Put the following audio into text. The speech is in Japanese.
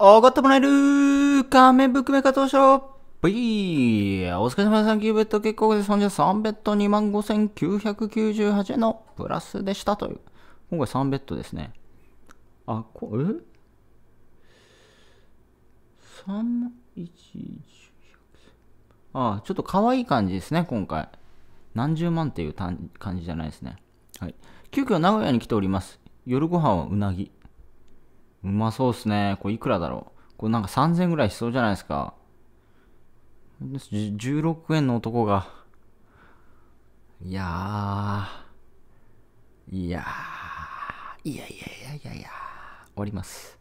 おごってもらえる仮面ブックメーカー当初ーお疲れ様です。9ベット結構です。本日3ベット25,998円のプラスでしたという。今回3ベットですね。あ、これ ?3 万、1、あ、ちょっと可愛い感じですね、今回。何十万っていう感じじゃないですね。はい。急遽名古屋に来ております。夜ご飯はうなぎ。うまそうっすね。これいくらだろう。これなんか3000ぐらいしそうじゃないですか。16円の男が。いやー。いやー。いやいやいやいやいや。終わります。